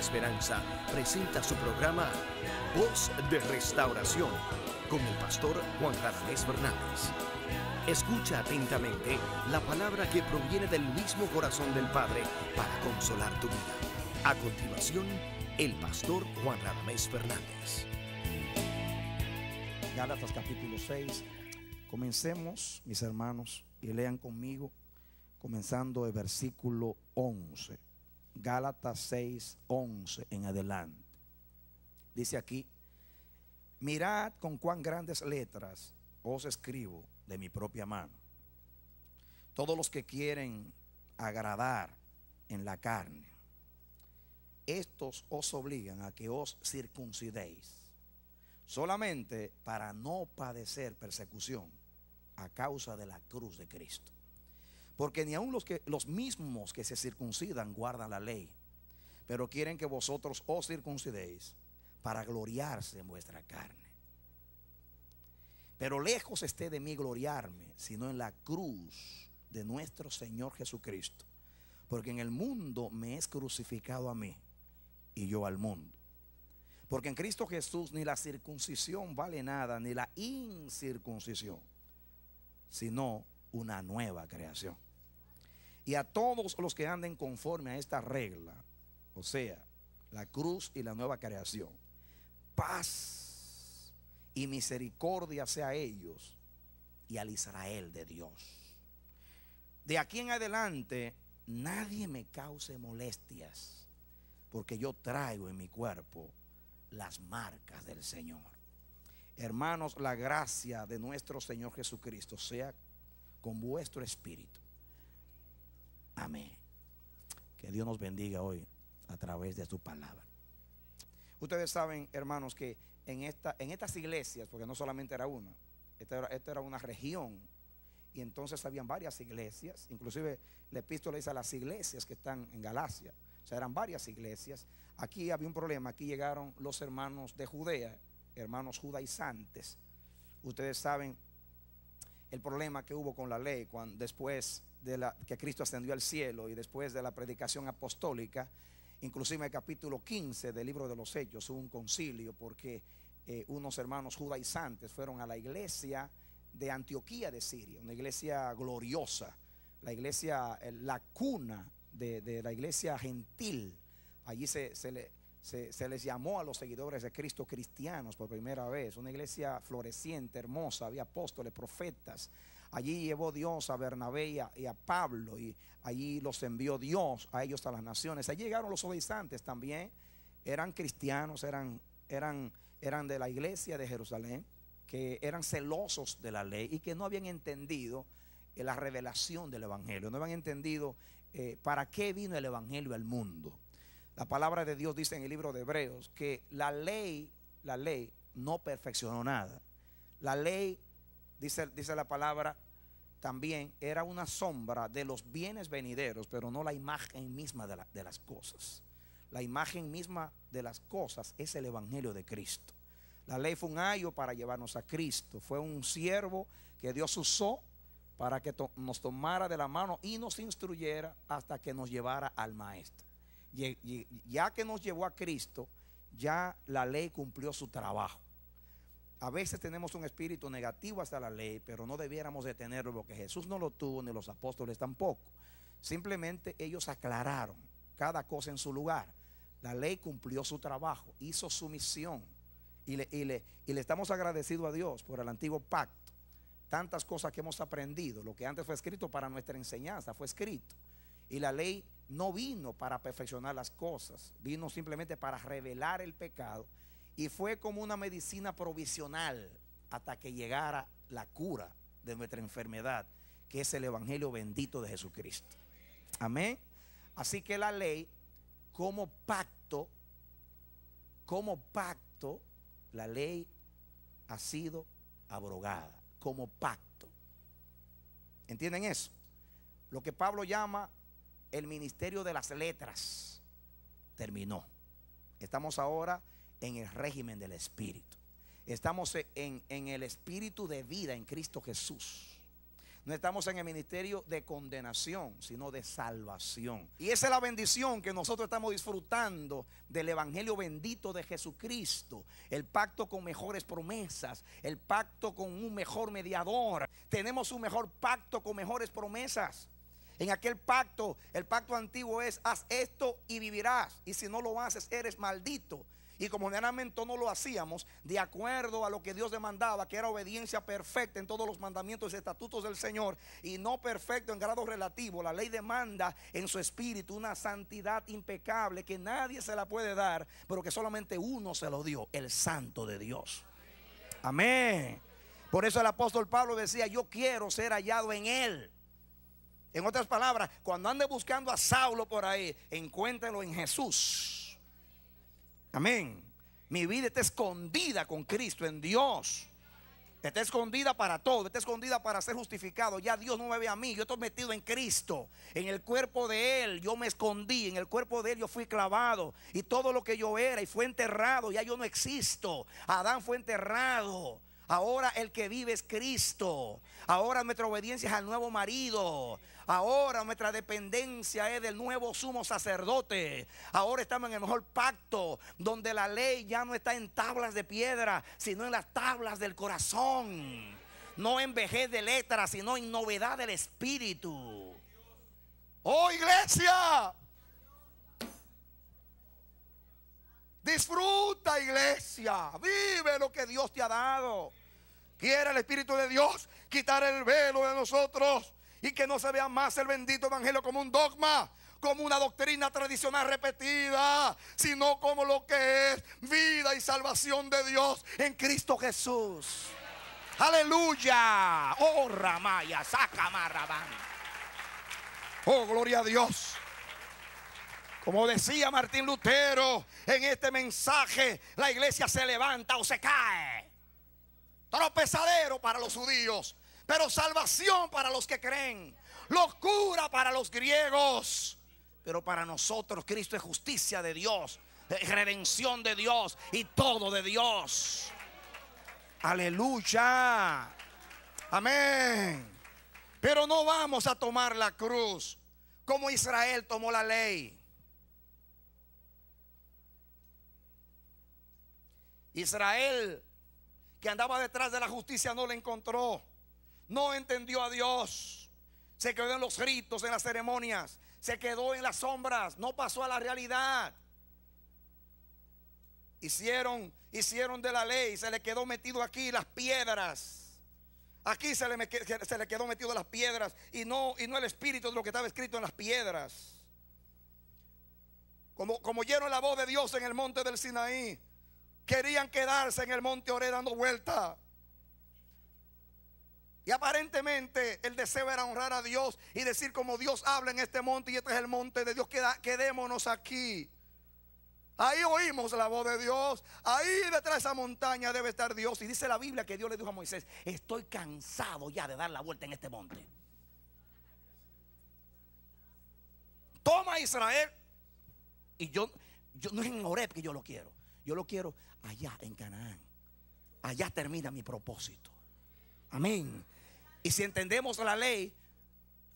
Esperanza presenta su programa Voz de Restauración con el pastor Juan Ramírez Fernández. Escucha atentamente la palabra que proviene del mismo corazón del Padre para consolar tu vida. A continuación, el pastor Juan Ramés Fernández. Gálatas capítulo 6. Comencemos, mis hermanos, y lean conmigo, comenzando el versículo 11. Gálatas 6, 11 en adelante. Dice aquí, mirad con cuán grandes letras os escribo de mi propia mano. Todos los que quieren agradar en la carne, estos os obligan a que os circuncidéis, solamente para no padecer persecución a causa de la cruz de Cristo. Porque ni aun los, que, los mismos que se circuncidan guardan la ley, pero quieren que vosotros os circuncidéis para gloriarse en vuestra carne. Pero lejos esté de mí gloriarme, sino en la cruz de nuestro Señor Jesucristo. Porque en el mundo me es crucificado a mí y yo al mundo. Porque en Cristo Jesús ni la circuncisión vale nada, ni la incircuncisión, sino una nueva creación. Y a todos los que anden conforme a esta regla, o sea, la cruz y la nueva creación, paz y misericordia sea a ellos y al Israel de Dios. De aquí en adelante, nadie me cause molestias, porque yo traigo en mi cuerpo las marcas del Señor. Hermanos, la gracia de nuestro Señor Jesucristo sea con vuestro espíritu. Amén. Que Dios nos bendiga hoy a través de su palabra. Ustedes saben, hermanos, que en, esta, en estas iglesias, porque no solamente era una, esta era, una región, y entonces habían varias iglesias, inclusive la epístola dice a las iglesias que están en Galacia, o sea, eran varias iglesias. Aquí había un problema, aquí llegaron los hermanos de Judea, hermanos judaizantes. Ustedes saben, el problema que hubo con la ley cuando, después de la, que Cristo ascendió al cielo y después de la predicación apostólica, inclusive en el capítulo 15 del libro de los Hechos hubo un concilio porque eh, unos hermanos judaizantes fueron a la iglesia de Antioquía de Siria, una iglesia gloriosa, la iglesia, eh, la cuna de, la iglesia gentil. Allí se le se, les llamó a los seguidores de Cristo cristianos por primera vez, una iglesia floreciente, hermosa, había apóstoles, profetas. Allí llevó Dios a Bernabé y a, Pablo y allí los envió Dios a ellos a las naciones. Allí llegaron los obisantes también, eran cristianos, eran, eran, eran de la iglesia de Jerusalén, que eran celosos de la ley y que no habían entendido eh, la revelación del Evangelio, no habían entendido eh, para qué vino el Evangelio al mundo la palabra de Dios dice en el libro de Hebreos que la ley, la ley no perfeccionó nada. La ley, dice, dice la palabra, también era una sombra de los bienes venideros, pero no la imagen misma de, las cosas. La imagen misma de las cosas es el Evangelio de Cristo. La ley fue un ayo para llevarnos a Cristo. Fue un siervo que Dios usó para que nos tomara de la mano y nos instruyera hasta que nos llevara al Maestro ya que nos llevó a Cristo, ya la ley cumplió su trabajo. A veces tenemos un espíritu negativo hasta la ley, pero no debiéramos detenerlo, tenerlo porque Jesús no lo tuvo ni los apóstoles tampoco. Simplemente ellos aclararon cada cosa en su lugar. La ley cumplió su trabajo, hizo su misión. Y le, y le estamos agradecidos a Dios por el antiguo pacto. Tantas cosas que hemos aprendido. Lo que antes fue escrito para nuestra enseñanza fue escrito. Y la ley no vino para perfeccionar las cosas, vino simplemente para revelar el pecado y fue como una medicina provisional hasta que llegara la cura de nuestra enfermedad, que es el Evangelio bendito de Jesucristo. Amén. Así que la ley, como pacto, como pacto, la ley ha sido abrogada, como pacto. ¿Entienden eso? Lo que Pablo llama el ministerio de las letras terminó. Estamos ahora en el régimen del Espíritu. Estamos en, el Espíritu de vida en Cristo Jesús. No estamos en el ministerio de condenación, sino de salvación. Y esa es la bendición que nosotros estamos disfrutando del Evangelio bendito de Jesucristo. El pacto con mejores promesas, el pacto con un mejor mediador. Tenemos un mejor pacto con mejores promesas. En aquel pacto, el pacto antiguo es, haz esto y vivirás. Y si no lo haces, eres maldito. Y como generalmente no lo hacíamos, de acuerdo a lo que Dios demandaba, que era obediencia perfecta en todos los mandamientos y estatutos del Señor, y no perfecto en grado relativo, la ley demanda en su espíritu una santidad impecable que nadie se la puede dar, pero que solamente uno se lo dio, el santo de Dios. Amén. Por eso el apóstol Pablo decía, yo quiero ser hallado en él en otras palabras, cuando ande buscando a Saulo por ahí, encuéntralo en Jesús. Amén. Mi vida está escondida con Cristo, en Dios. Está escondida para todo, está escondida para ser justificado. Ya Dios no me ve a mí, yo estoy metido en Cristo, en el cuerpo de Él. Yo me escondí, en el cuerpo de Él yo fui clavado. Y todo lo que yo era y fue enterrado, ya yo no existo. Adán fue enterrado. Ahora el que vive es Cristo. Ahora nuestra obediencia es al nuevo marido. Ahora nuestra dependencia es del nuevo sumo sacerdote. Ahora estamos en el mejor pacto, donde la ley ya no está en tablas de piedra, sino en las tablas del corazón. No en vejez de letras, sino en novedad del espíritu. Oh iglesia, disfruta iglesia, vive lo que Dios te ha dado. Quiera el Espíritu de Dios quitar el velo de nosotros y que no se vea más el bendito Evangelio como un dogma, como una doctrina tradicional repetida, sino como lo que es vida y salvación de Dios en Cristo Jesús. Aleluya. Oh, Ramaya, saca Marrabán. Oh, gloria a Dios. Como decía Martín Lutero, en este mensaje la iglesia se levanta o se cae pesadero para los judíos, pero salvación para los que creen. Locura para los griegos, pero para nosotros Cristo es justicia de Dios, redención de Dios y todo de Dios. Aleluya. Amén. Pero no vamos a tomar la cruz como Israel tomó la ley. Israel que andaba detrás de la justicia no le encontró. No entendió a Dios. Se quedó en los ritos, en las ceremonias. Se quedó en las sombras. No pasó a la realidad. Hicieron, hicieron de la ley. Se le quedó metido aquí las piedras. Aquí se le, quedó metido las piedras y no, y no el espíritu de lo que estaba escrito en las piedras. Como, como oyeron la voz de Dios en el monte del Sinaí, querían quedarse en el monte Oré dando vuelta. Y aparentemente el deseo era honrar a Dios y decir como Dios habla en este monte y este es el monte de Dios, quedémonos aquí. Ahí oímos la voz de Dios. Ahí detrás de esa montaña debe estar Dios. Y dice la Biblia que Dios le dijo a Moisés, estoy cansado ya de dar la vuelta en este monte. Toma Israel. Y yo, yo no es en Oreb que yo lo quiero. Yo lo quiero allá en Canaán. Allá termina mi propósito. Amén. Y si entendemos la ley,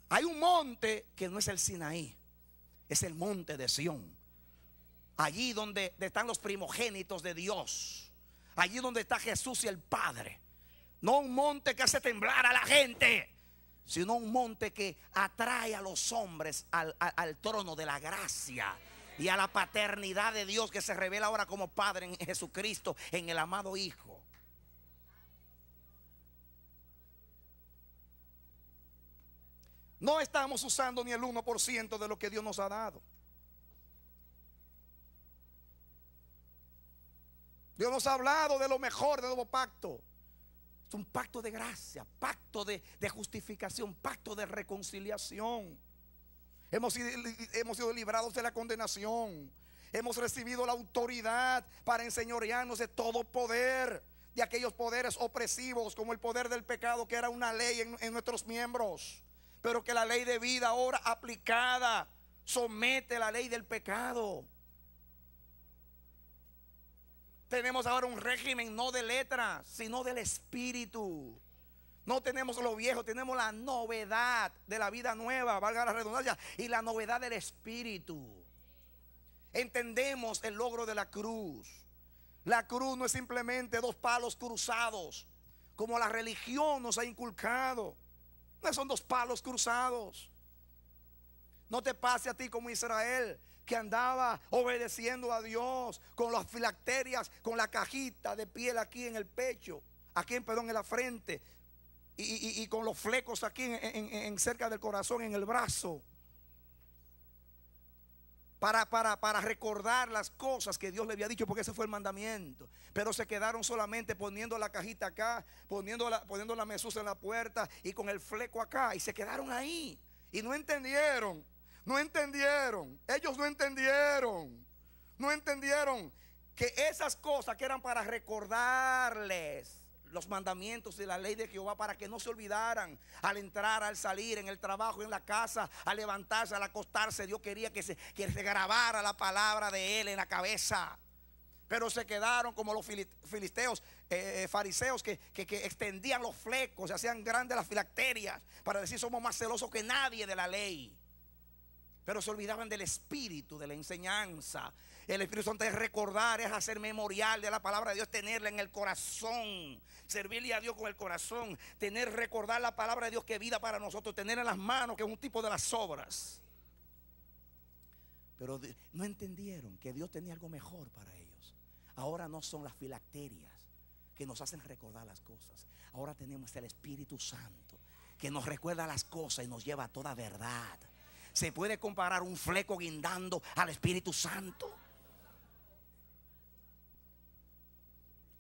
hay un monte que no es el Sinaí, es el monte de Sión. Allí donde están los primogénitos de Dios. Allí donde está Jesús y el Padre. No un monte que hace temblar a la gente, sino un monte que atrae a los hombres al, al trono de la gracia y a la paternidad de Dios que se revela ahora como Padre en Jesucristo, en el amado Hijo. No estamos usando ni el 1% de lo que Dios nos ha dado. Dios nos ha hablado de lo mejor del nuevo pacto. Es un pacto de gracia, pacto de, de justificación, pacto de reconciliación. Hemos, sido librados de la condenación. Hemos recibido la autoridad para enseñorearnos de todo poder, de aquellos poderes opresivos, como el poder del pecado, que era una ley en, en nuestros miembros, pero que la ley de vida ahora aplicada somete la ley del pecado. Tenemos ahora un régimen no de letra sino del espíritu. No tenemos lo viejo, tenemos la novedad de la vida nueva, valga la redundancia, y la novedad del Espíritu. Entendemos el logro de la cruz. La cruz no es simplemente dos palos cruzados, como la religión nos ha inculcado. No son dos palos cruzados. No te pase a ti como Israel, que andaba obedeciendo a Dios con las filacterias, con la cajita de piel aquí en el pecho, aquí en, perdón, en la frente, y, con los flecos aquí en, cerca del corazón, en el brazo. Para, para, para recordar las cosas que Dios le había dicho, porque ese fue el mandamiento. Pero se quedaron solamente poniendo la cajita acá, poniendo poniendo la mesusa en la puerta y con el fleco acá. Y se quedaron ahí. Y no entendieron. No entendieron. Ellos no entendieron. No entendieron que esas cosas que eran para recordarles los mandamientos de la ley de Jehová para que no se olvidaran al entrar, al salir, en el trabajo, en la casa, al levantarse, al acostarse. Dios quería que se, se grabara la palabra de Él en la cabeza. Pero se quedaron como los filisteos, eh, eh, fariseos, que, que, extendían los flecos, se hacían grandes las filacterias, para decir somos más celosos que nadie de la ley. Pero se olvidaban del espíritu, de la enseñanza, el Espíritu Santo es recordar, es hacer memorial de la palabra de Dios, tenerla en el corazón, servirle a Dios con el corazón, tener, recordar la palabra de Dios que vida para nosotros, tener en las manos, que es un tipo de las obras. Pero no entendieron que Dios tenía algo mejor para ellos. Ahora no son las filacterias que nos hacen recordar las cosas. Ahora tenemos el Espíritu Santo que nos recuerda las cosas y nos lleva a toda verdad. Se puede comparar un fleco guindando al Espíritu Santo.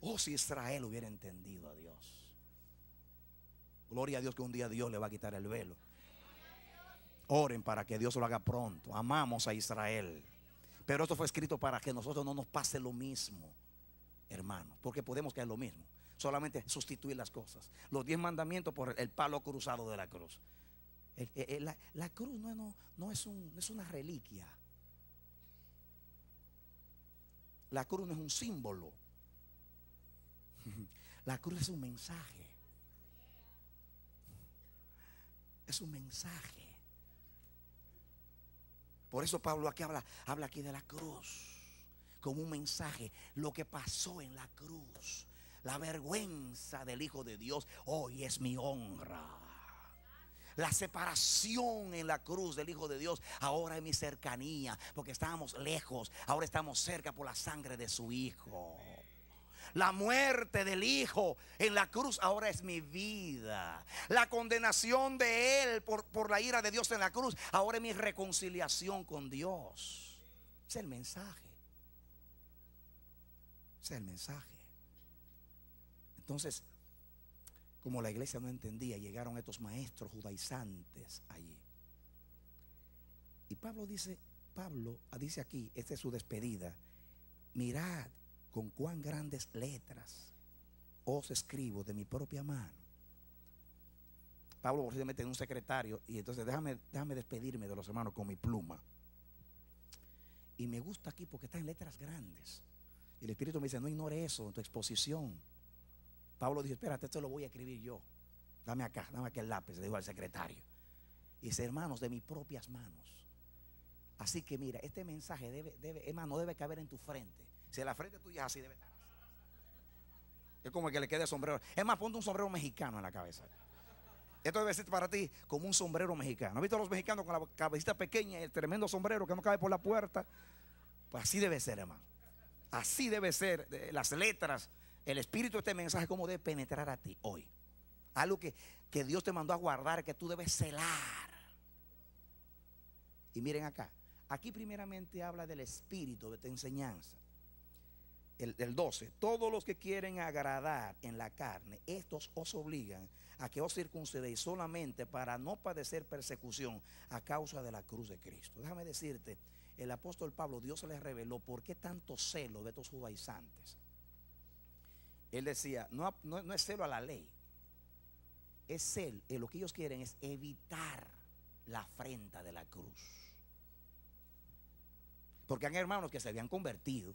Oh, si Israel hubiera entendido a Dios. Gloria a Dios que un día Dios le va a quitar el velo. Oren para que Dios lo haga pronto. Amamos a Israel. Pero esto fue escrito para que nosotros no nos pase lo mismo, hermanos. Porque podemos caer lo mismo. Solamente sustituir las cosas. Los diez mandamientos por el palo cruzado de la cruz. la, cruz no, es, es una reliquia. La cruz no es un símbolo. La cruz es un mensaje. Es un mensaje. Por eso Pablo aquí habla, habla aquí de la cruz. Como un mensaje. Lo que pasó en la cruz. La vergüenza del Hijo de Dios. Hoy es mi honra. La separación en la cruz del Hijo de Dios ahora es mi cercanía, porque estábamos lejos, ahora estamos cerca por la sangre de su Hijo. La muerte del Hijo en la cruz ahora es mi vida. La condenación de Él por, la ira de Dios en la cruz ahora es mi reconciliación con Dios. Es el mensaje. Es el mensaje. Entonces, como la iglesia no entendía, llegaron estos maestros judaizantes allí. Y Pablo dice, Pablo ah, dice aquí, esta es su despedida, mirad con cuán grandes letras os escribo de mi propia mano. Pablo se en un secretario y entonces déjame, despedirme de los hermanos con mi pluma. Y me gusta aquí porque está en letras grandes. Y el Espíritu me dice, no ignore eso en tu exposición. Pablo dice espérate, esto lo voy a escribir yo. Dame acá, dame aquel lápiz, le digo al secretario. Y dice, hermanos, de mis propias manos. Así que mira, este mensaje debe, debe caber en tu frente. Si la frente tuya es así, debe. Es como el que le quede sombrero. Es más, ponte un sombrero mexicano en la cabeza. Esto debe ser para ti como un sombrero mexicano. ¿Has visto a los mexicanos con la cabecita pequeña y el tremendo sombrero que no cabe por la puerta? Pues así debe ser, hermano. Así debe ser. Las letras, el espíritu de este mensaje, Como debe penetrar a ti hoy. Algo que, que Dios te mandó a guardar, que tú debes celar. Y miren acá. Aquí primeramente habla del espíritu de esta enseñanza el, 12, todos los que quieren agradar en la carne, estos os obligan a que os circuncidéis solamente para no padecer persecución a causa de la cruz de Cristo. Déjame decirte, el apóstol Pablo, Dios se les reveló por qué tanto celo de estos judaizantes. Él decía, no, no, es celo a la ley, es celo, eh, lo que ellos quieren es evitar la afrenta de la cruz. Porque hay hermanos que se habían convertido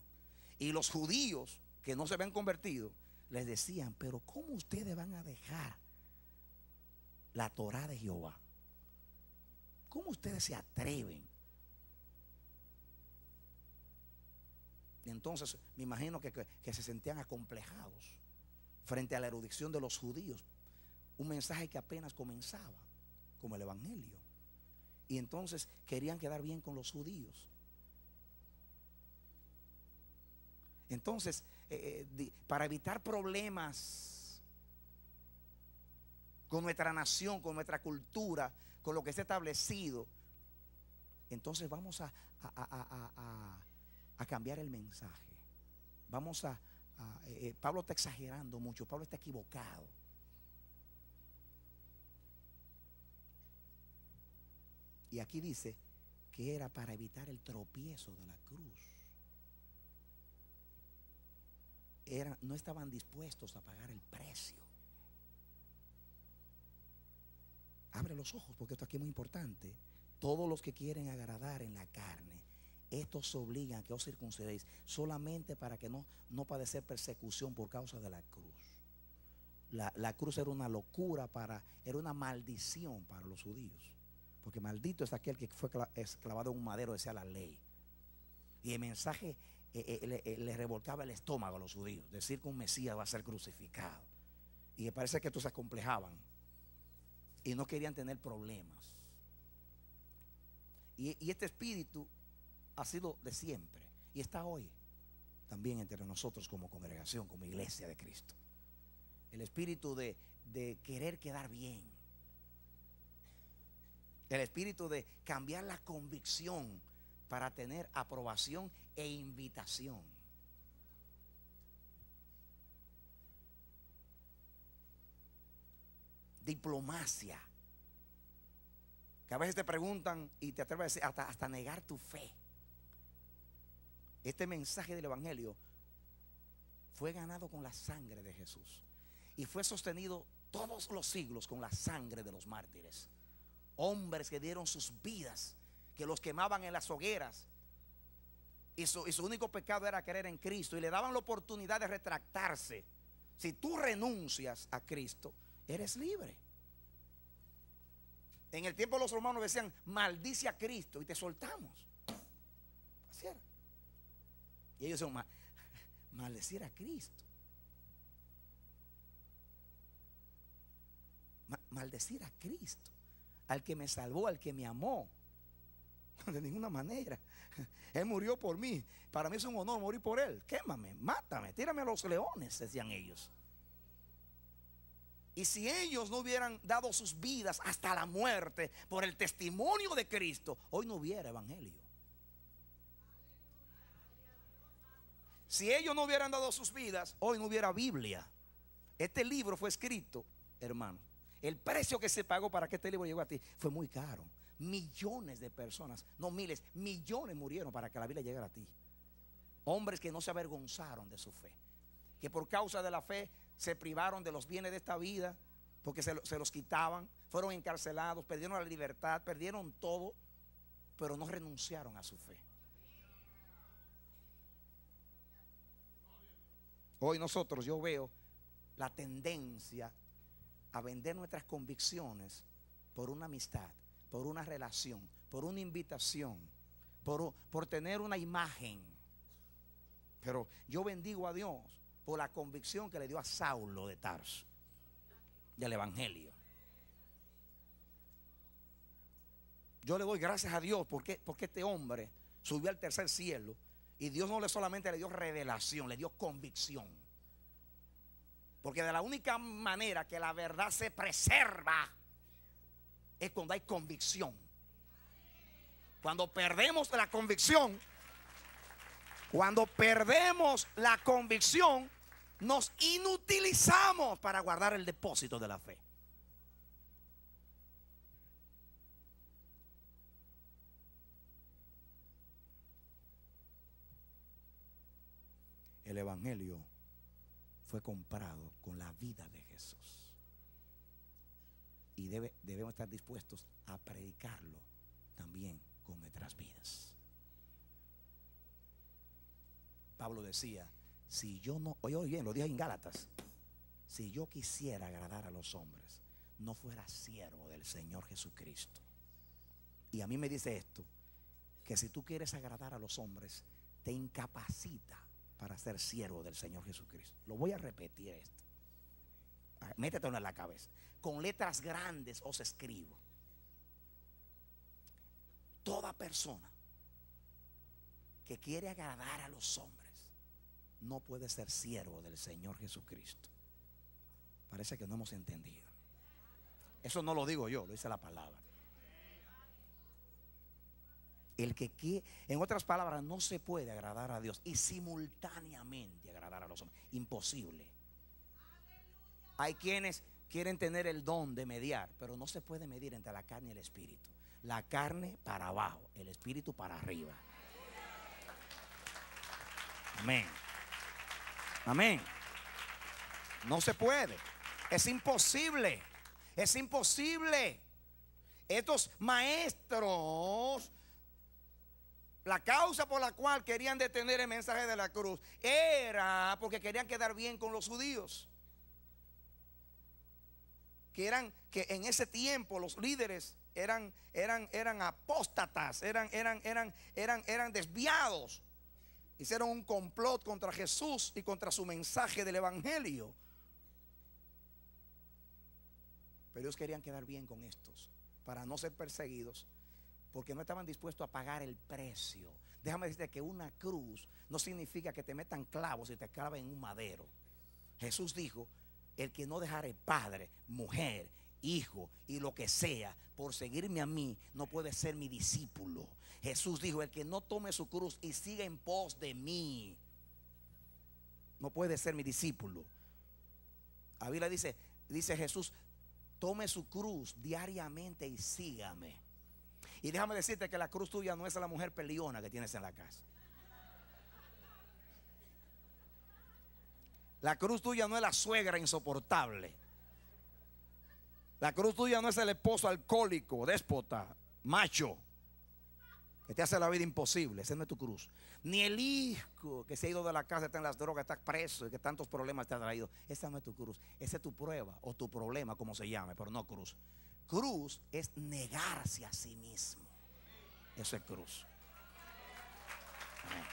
y los judíos que no se habían convertido les decían, pero ¿cómo ustedes van a dejar la Torah de Jehová? ¿Cómo ustedes se atreven? Y entonces me imagino que, que se sentían acomplejados frente a la erudición de los judíos. Un mensaje que apenas comenzaba, como el Evangelio. Y entonces querían quedar bien con los judíos. Entonces, eh, eh, para evitar problemas con nuestra nación, con nuestra cultura, con lo que está establecido, entonces vamos a, cambiar el mensaje. Vamos a... Eh, Pablo está exagerando mucho, Pablo está equivocado. Y aquí dice que era para evitar el tropiezo de la cruz. no estaban dispuestos a pagar el precio. Abre los ojos, porque esto aquí es muy importante. Todos los que quieren agradar en la carne, estos obligan a que os circuncidéis solamente para que no, no padecer persecución por causa de la cruz. La, cruz era una locura para, era una maldición para los judíos. Porque maldito es aquel que fue esclavado en un madero, decía la ley. Y el mensaje eh, eh, eh, le, revolcaba el estómago a los judíos, decir que un Mesías va a ser crucificado. Y parece que estos se acomplejaban y no querían tener problemas. Y, este espíritu ha sido de siempre y está hoy también entre nosotros como congregación, como iglesia de Cristo. El espíritu de, de querer quedar bien. El espíritu de cambiar la convicción para tener aprobación e invitación. Diplomacia. Que a veces te preguntan y te atreves a hasta, hasta negar tu fe. Este mensaje del Evangelio fue ganado con la sangre de Jesús y fue sostenido todos los siglos con la sangre de los mártires. Hombres que dieron sus vidas, que los quemaban en las hogueras, y su, único pecado era creer en Cristo y le daban la oportunidad de retractarse. Si tú renuncias a Cristo, eres libre. En el tiempo los romanos decían, maldice a Cristo y te soltamos. Y ellos decían maldecir a Cristo. maldecir a Cristo, al que me salvó, al que me amó. De ninguna manera. Él murió por mí. Para mí es un honor morir por él. Quémame, mátame, tírame a los leones, decían ellos. Y si ellos no hubieran dado sus vidas hasta la muerte por el testimonio de Cristo, hoy no hubiera evangelio. Si ellos no hubieran dado sus vidas, hoy no hubiera Biblia. Este libro fue escrito, hermano. El precio que se pagó para que este libro llegó a ti fue muy caro. Millones de personas, no miles, millones murieron para que la vida llegara a ti. Hombres que no se avergonzaron de su fe, que por causa de la fe se privaron de los bienes de esta vida, porque se, se los quitaban, fueron encarcelados, perdieron la libertad, perdieron todo, pero no renunciaron a su fe. Hoy nosotros yo veo la tendencia a vender nuestras convicciones por una amistad por una relación, por una invitación, por, por tener una imagen. Pero yo bendigo a Dios por la convicción que le dio a Saulo de Tarso, del Evangelio. Yo le doy gracias a Dios porque, porque este hombre subió al tercer cielo y Dios no le solamente le dio revelación, le dio convicción. Porque de la única manera que la verdad se preserva es cuando hay convicción. Cuando perdemos la convicción, cuando perdemos la convicción, nos inutilizamos para guardar el depósito de la fe. El Evangelio fue comprado con la vida de y debemos estar dispuestos a predicarlo también con nuestras vidas. Pablo decía, si yo no, oye, oye bien, lo dije en Gálatas, si yo quisiera agradar a los hombres, no fuera siervo del Señor Jesucristo. Y a mí me dice esto, que si tú quieres agradar a los hombres, te incapacita para ser siervo del Señor Jesucristo. Lo voy a repetir esto métete en la cabeza, con letras grandes os escribo. Toda persona que quiere agradar a los hombres no puede ser siervo del Señor Jesucristo. Parece que no hemos entendido. Eso no lo digo yo, lo dice la palabra. El que quiere, en otras palabras, no se puede agradar a Dios y simultáneamente agradar a los hombres. Imposible. Hay quienes quieren tener el don de mediar, pero no se puede medir entre la carne y el espíritu. La carne para abajo, el espíritu para arriba. Amén. Amén. No se puede. Es imposible. Es imposible. Estos maestros, la causa por la cual querían detener el mensaje de la cruz era porque querían quedar bien con los judíos que eran que en ese tiempo los líderes eran eran eran apóstatas, eran eran eran eran eran desviados. Hicieron un complot contra Jesús y contra su mensaje del evangelio. Pero ellos querían quedar bien con estos para no ser perseguidos porque no estaban dispuestos a pagar el precio. Déjame decirte que una cruz no significa que te metan clavos y te claven en un madero. Jesús dijo, el que no dejare padre, mujer, hijo y lo que sea por seguirme a mí, no puede ser mi discípulo. Jesús dijo, el que no tome su cruz y siga en pos de mí, no puede ser mi discípulo. Avila dice, dice Jesús, tome su cruz diariamente y sígame. Y déjame decirte que la cruz tuya no es la mujer peliona que tienes en la casa. La cruz tuya no es la suegra insoportable. La cruz tuya no es el esposo alcohólico, déspota, macho, que te hace la vida imposible. Esa no es tu cruz. Ni el hijo que se ha ido de la casa, está en las drogas, está preso y que tantos problemas te ha traído. Esa no es tu cruz. Esa es tu prueba o tu problema, como se llame, pero no cruz. Cruz es negarse a sí mismo. Eso es cruz. Amén.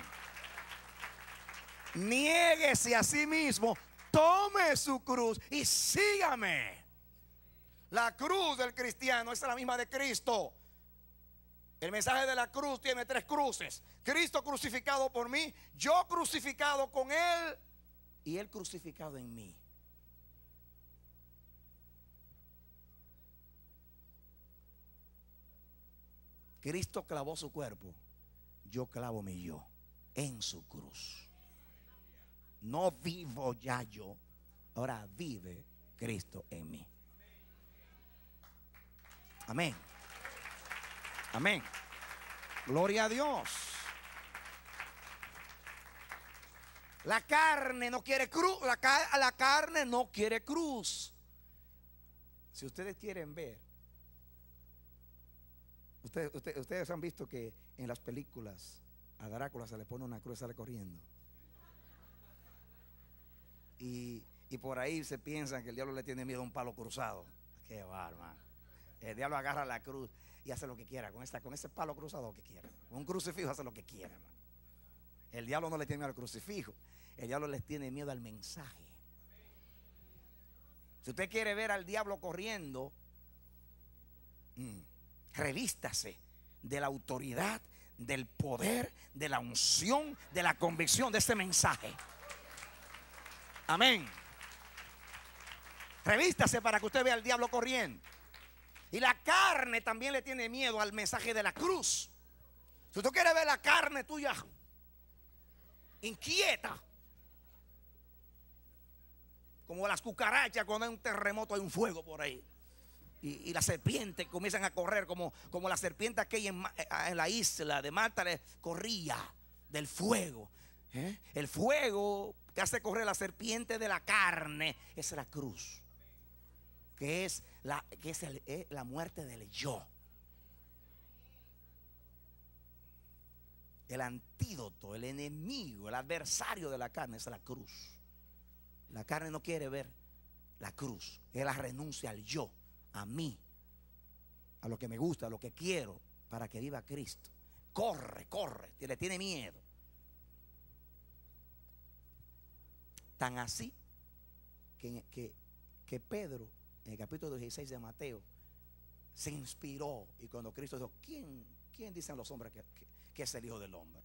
Amén niéguese a sí mismo, tome su cruz y sígame. La cruz del cristiano es la misma de Cristo. El mensaje de la cruz tiene tres cruces. Cristo crucificado por mí, yo crucificado con Él y Él crucificado en mí. Cristo clavó su cuerpo, yo clavo mi yo en su cruz. No vivo ya yo, ahora vive Cristo en mí. Amén. Amén. Gloria a Dios. La carne no quiere cruz, la, la carne no quiere cruz. Si ustedes quieren ver, ustedes, ustedes han visto que en las películas a Drácula se le pone una cruz y sale corriendo. Y, por ahí se piensa que el diablo le tiene miedo a un palo cruzado. Qué va, El diablo agarra la cruz y hace lo que quiera. Con, ese palo cruzado que quiera. un crucifijo hace lo que quiera, hermano. El diablo no le tiene miedo al crucifijo. El diablo le tiene miedo al mensaje. Si usted quiere ver al diablo corriendo, mm, revístase de la autoridad, del poder, de la unción, de la convicción de ese mensaje. Amén. Revístase para que usted vea al diablo corriendo. Y la carne también le tiene miedo al mensaje de la cruz. Si usted quiere ver la carne tuya inquieta, como las cucarachas cuando hay un terremoto, hay un fuego por ahí. Y, y las serpientes comienzan a correr como, como la serpiente que en, en la isla de Mátales corría del fuego. ¿Eh? El fuego que hace correr la serpiente de la carne es la cruz, que es la, que es eh, la muerte del yo. El antídoto, el enemigo, el adversario de la carne es la cruz. La carne no quiere ver la cruz, es la renuncia al yo, a mí, a lo que me gusta, a lo que quiero, para que viva Cristo. Corre, corre, le tiene miedo. Tan así que, que, que Pedro, en el capítulo 16 de Mateo, se inspiró y cuando Cristo dijo, ¿quién, quién dicen los hombres que, es el Hijo del Hombre?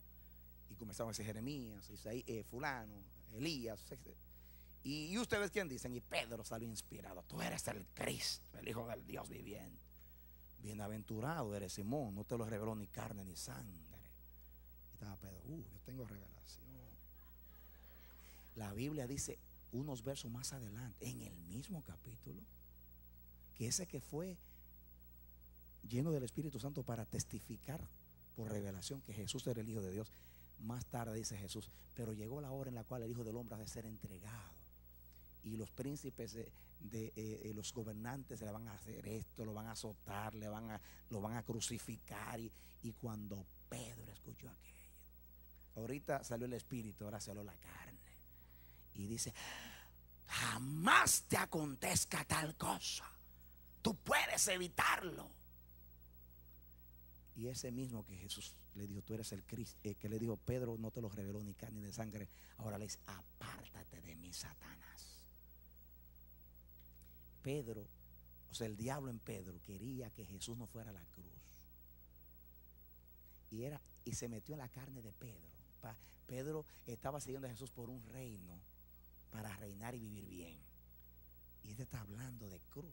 Y comenzaron a decir Jeremías, eh, fulano, Elías. Y, ustedes quién dicen, y Pedro salió inspirado, tú eres el Cristo, el Hijo del Dios viviente. Bienaventurado eres Simón, no te lo reveló ni carne ni sangre. Y estaba Pedro, uh, yo tengo revelación. La Biblia dice unos versos más adelante, en el mismo capítulo, que ese que fue lleno del Espíritu Santo para testificar por revelación que Jesús era el Hijo de Dios. Más tarde dice Jesús, pero llegó la hora en la cual el Hijo del Hombre ha de ser entregado. Y los príncipes de, eh, eh, los gobernantes le van a hacer esto, lo van a azotar, le van a, lo van a crucificar. Y, y cuando Pedro escuchó aquello, ahorita salió el Espíritu, ahora salió la carne y dice, jamás te acontezca tal cosa. Tú puedes evitarlo. Y ese mismo que Jesús le dijo, tú eres el Cristo, eh, que le dijo, Pedro no te lo reveló ni carne ni de sangre. Ahora le dice, apártate de mí, Satanás. Pedro, o sea, el diablo en Pedro quería que Jesús no fuera a la cruz. Y, era, y se metió en la carne de Pedro. Pedro estaba siguiendo a Jesús por un reino para reinar y vivir bien. Y este está hablando de cruz.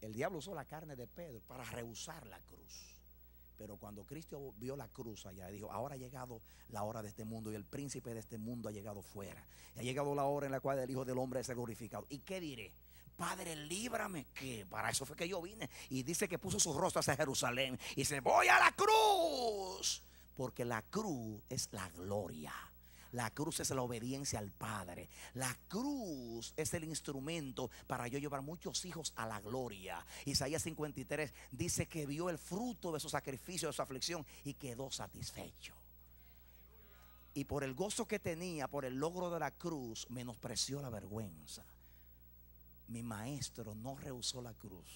El diablo usó la carne de Pedro para rehusar la cruz. Pero cuando Cristo vio la cruz allá, dijo, ahora ha llegado la hora de este mundo y el príncipe de este mundo ha llegado fuera. ha llegado la hora en la cual el Hijo del Hombre es glorificado. ¿Y qué diré? Padre, líbrame, que para eso fue que yo vine. Y dice que puso su rostro hacia Jerusalén y dice, voy a la cruz, porque la cruz es la gloria. La cruz es la obediencia al Padre. La cruz es el instrumento para yo llevar muchos hijos a la gloria. Isaías 53 dice que vio el fruto de su sacrificio, de su aflicción y quedó satisfecho. Y por el gozo que tenía, por el logro de la cruz, menospreció la vergüenza mi maestro no rehusó la cruz.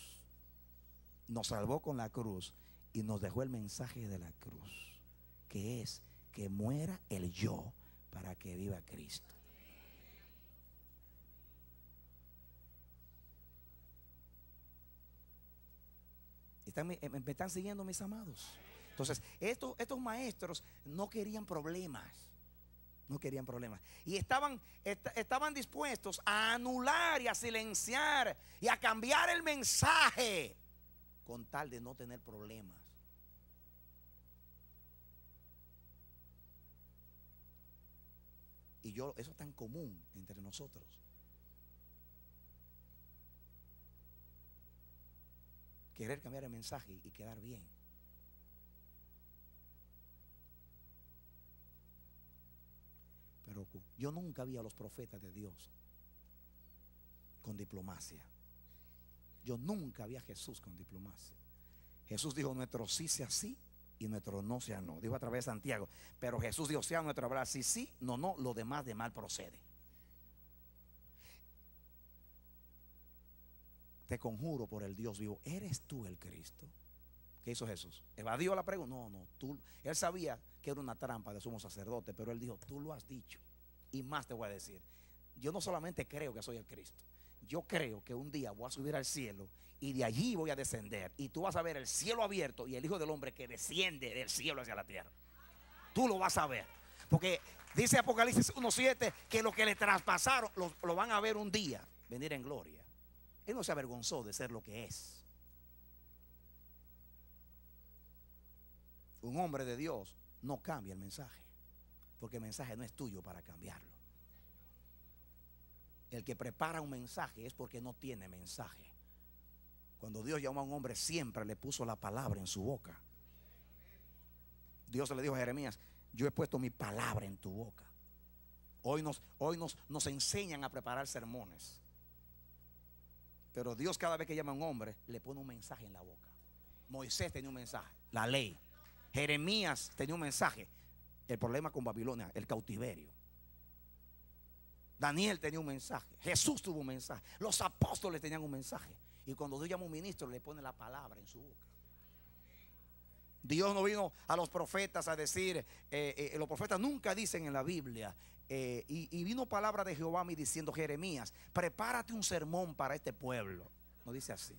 Nos salvó con la cruz y nos dejó el mensaje de la cruz, que es que muera el yo para que viva Cristo. Están, eh, me, están siguiendo mis amados. Entonces, estos maestros no querían problemas. No querían problemas. Y estaban, estaban dispuestos a anular y a silenciar y a cambiar el mensaje con tal de no tener problemas. Y yo, eso es tan común entre nosotros. Querer cambiar el mensaje y quedar bien. yo nunca vi a los profetas de Dios con diplomacia. Yo nunca vi a Jesús con diplomacia. Jesús dijo, nuestro sí sea sí y nuestro no sea no. Dijo a través de Santiago. Pero Jesús dijo, sea nuestro abrazo sí, sí, no, no, lo demás de mal procede. Te conjuro por el Dios vivo, ¿eres tú el Cristo? ¿Qué hizo Jesús? ¿Evadió la pregunta? No, no, Él sabía que era una trampa de sumo sacerdote, pero él dijo, tú lo has dicho. Y más te voy a decir, yo no solamente creo que soy el Cristo, yo creo que un día voy a subir al cielo y de allí voy a descender. Y tú vas a ver el cielo abierto y el Hijo del Hombre que desciende del cielo hacia la tierra. Tú lo vas a ver. Porque dice Apocalipsis 1.7 que lo que le traspasaron lo, lo, van a ver un día venir en gloria. Él no se avergonzó de ser lo que es. Un hombre de Dios no cambia el mensaje porque el mensaje no es tuyo para cambiarlo. El que prepara un mensaje es porque no tiene mensaje. Cuando Dios llama a un hombre, siempre le puso la palabra en su boca. Dios le dijo a Jeremías, yo he puesto mi palabra en tu boca. Hoy nos, hoy nos, nos enseñan a preparar sermones. Pero Dios cada vez que llama a un hombre, le pone un mensaje en la boca. Moisés tenía un mensaje, la ley. Jeremías tenía un mensaje, el problema con Babilonia, el cautiverio. Daniel tenía un mensaje, Jesús tuvo un mensaje, los apóstoles tenían un mensaje. Y cuando Dios llama a un ministro, le pone la palabra en su boca. Dios no vino a los profetas a decir, eh, eh, los profetas nunca dicen en la Biblia, eh, y, vino palabra de Jehová a mí diciendo, Jeremías, prepárate un sermón para este pueblo. No dice así.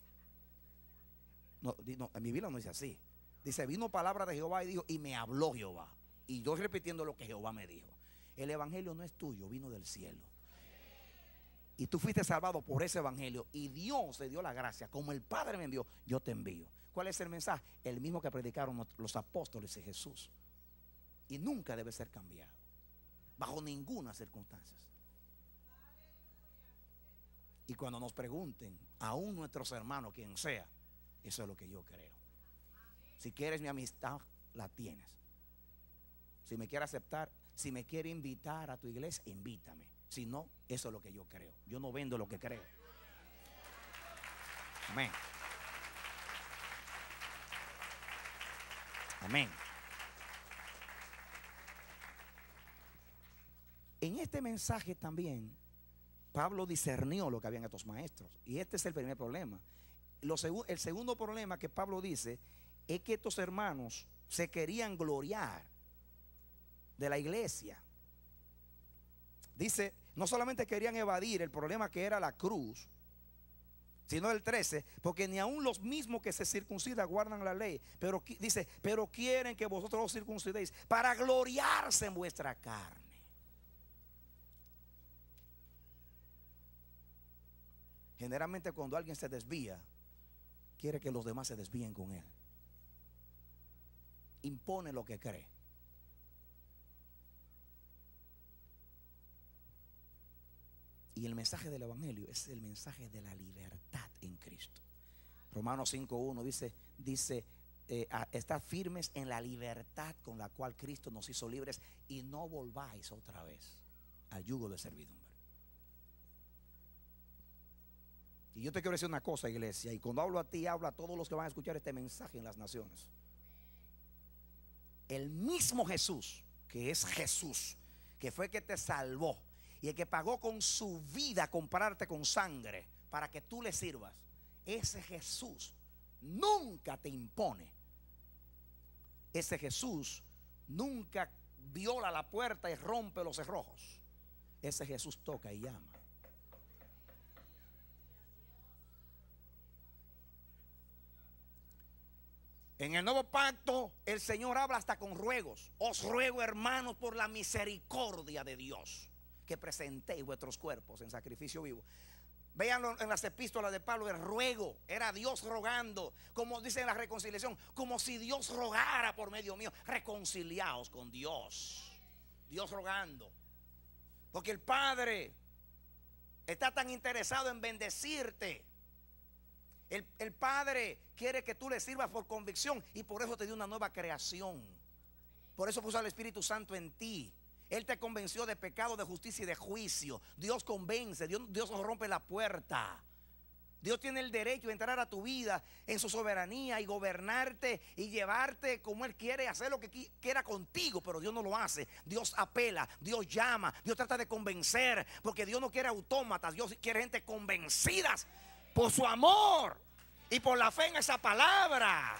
en mi Biblia no dice así. Dice, vino palabra de Jehová y dijo, y me habló Jehová. Y yo repitiendo lo que Jehová me dijo. El evangelio no es tuyo, vino del cielo. Y tú fuiste salvado por ese evangelio. Y Dios te dio la gracia. Como el Padre me envió, yo te envío. ¿Cuál es el mensaje? El mismo que predicaron los apóstoles de Jesús. Y nunca debe ser cambiado. Bajo ninguna circunstancia. Y cuando nos pregunten, A aún nuestros hermanos, quien sea, eso es lo que yo creo. Si quieres mi amistad, la tienes. Si me quiere aceptar, si me quiere invitar a tu iglesia, invítame. Si no, eso es lo que yo creo. Yo no vendo lo que creo. Amén. Amén. En este mensaje también, Pablo discernió lo que habían estos maestros. Y este es el primer problema. el segundo problema que Pablo dice es que estos hermanos se querían gloriar de la iglesia. Dice, no solamente querían evadir el problema que era la cruz, sino el 13, porque ni aun los mismos que se circuncidan guardan la ley, pero dice, pero quieren que vosotros os circuncidéis para gloriarse en vuestra carne. Generalmente cuando alguien se desvía, quiere que los demás se desvíen con él. Impone lo que cree. Y el mensaje del Evangelio es el mensaje de la libertad en Cristo. Romanos 5.1 dice, dice eh, estar firmes en la libertad con la cual Cristo nos hizo libres y no volváis otra vez al yugo de servidumbre. Y yo te quiero decir una cosa, iglesia, y cuando hablo a ti, hablo a todos los que van a escuchar este mensaje en las naciones. El mismo Jesús, que es Jesús, que fue que te salvó, y el que pagó con su vida comprarte con sangre para que tú le sirvas, ese Jesús nunca te impone. Ese Jesús nunca viola la puerta y rompe los cerrojos. Ese Jesús toca y llama. En el nuevo pacto el Señor habla hasta con ruegos. Os ruego hermanos por la misericordia de Dios que presentéis vuestros cuerpos en sacrificio vivo. Veanlo en las epístolas de Pablo, el ruego era Dios rogando, como dice en la reconciliación, como si Dios rogara por medio mío, reconciliaos con Dios. Dios rogando. Porque el Padre está tan interesado en bendecirte. El, el, Padre quiere que tú le sirvas por convicción y por eso te dio una nueva creación. Por eso puso al Espíritu Santo en ti. Él te convenció de pecado, de justicia y de juicio. Dios convence, Dios, Dios rompe la puerta. Dios tiene el derecho de entrar a tu vida en su soberanía y gobernarte y llevarte como Él quiere, hacer lo que quiera contigo, pero Dios no lo hace. Dios apela, Dios llama, Dios trata de convencer, porque Dios no quiere autómatas, Dios quiere gente convencidas por su amor y por la fe en esa palabra.